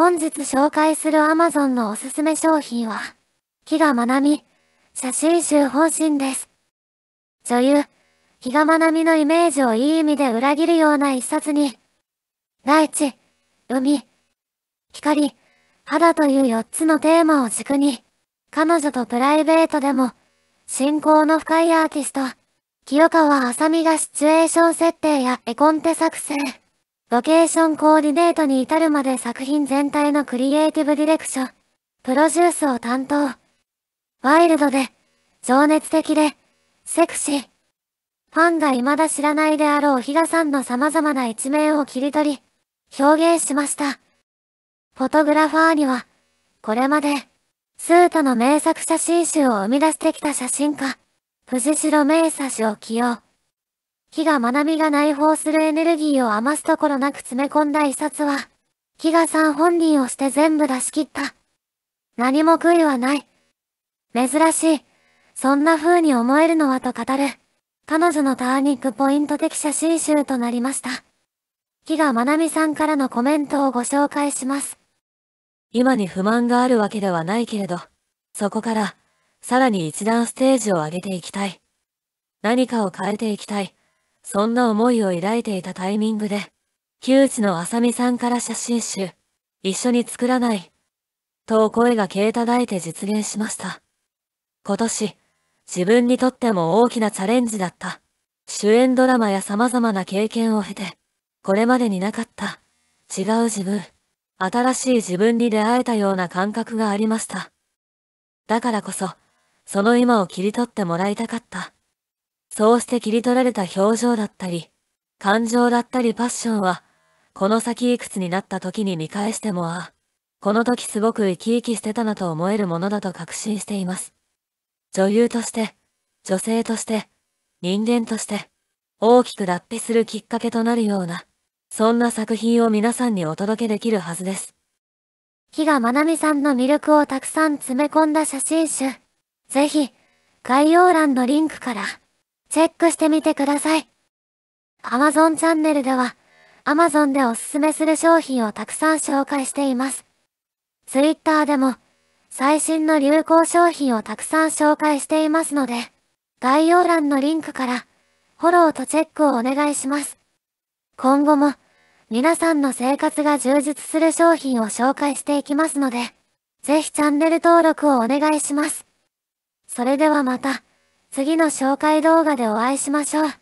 本日紹介する Amazon のおすすめ商品は、木がまなみ、写真集本心です。女優、木がまなみのイメージをいい意味で裏切るような一冊に、大地、読み、光、肌という4つのテーマを軸に、彼女とプライベートでも、信仰の深いアーティスト、清川あさみがシチュエーション設定や絵コンテ作成。ロケーションコーディネートに至るまで作品全体のクリエイティブディレクション、プロデュースを担当。ワイルドで、情熱的で、セクシー。ファンが未だ知らないであろうヒガさんの様々な一面を切り取り、表現しました。フォトグラファーには、これまで、スータの名作写真集を生み出してきた写真家、藤代明左を起用。木が学びが内包するエネルギーを余すところなく詰め込んだ一冊は、木がさん本人をして全部出し切った。何も悔いはない。珍しい。そんな風に思えるのはと語る。彼女のターニックポイント的写真集となりました。木がまなみさんからのコメントをご紹介します。今に不満があるわけではないけれど、そこから、さらに一段ステージを上げていきたい。何かを変えていきたい。そんな思いを抱いていたタイミングで、旧知のあさみさんから写真集、一緒に作らない、と声が消えただいて実現しました。今年、自分にとっても大きなチャレンジだった。主演ドラマや様々な経験を経て、これまでになかった、違う自分、新しい自分に出会えたような感覚がありました。だからこそ、その今を切り取ってもらいたかった。そうして切り取られた表情だったり、感情だったりパッションは、この先いくつになった時に見返してもあ、この時すごく生き生きしてたなと思えるものだと確信しています。女優として、女性として、人間として、大きく脱皮するきっかけとなるような、そんな作品を皆さんにお届けできるはずです。がまなみさんの魅力をたくさん詰め込んだ写真集。ぜひ、概要欄のリンクから。チェックしてみてください。Amazon チャンネルでは、Amazon でおすすめする商品をたくさん紹介しています。Twitter でも、最新の流行商品をたくさん紹介していますので、概要欄のリンクから、フォローとチェックをお願いします。今後も、皆さんの生活が充実する商品を紹介していきますので、ぜひチャンネル登録をお願いします。それではまた。次の紹介動画でお会いしましょう。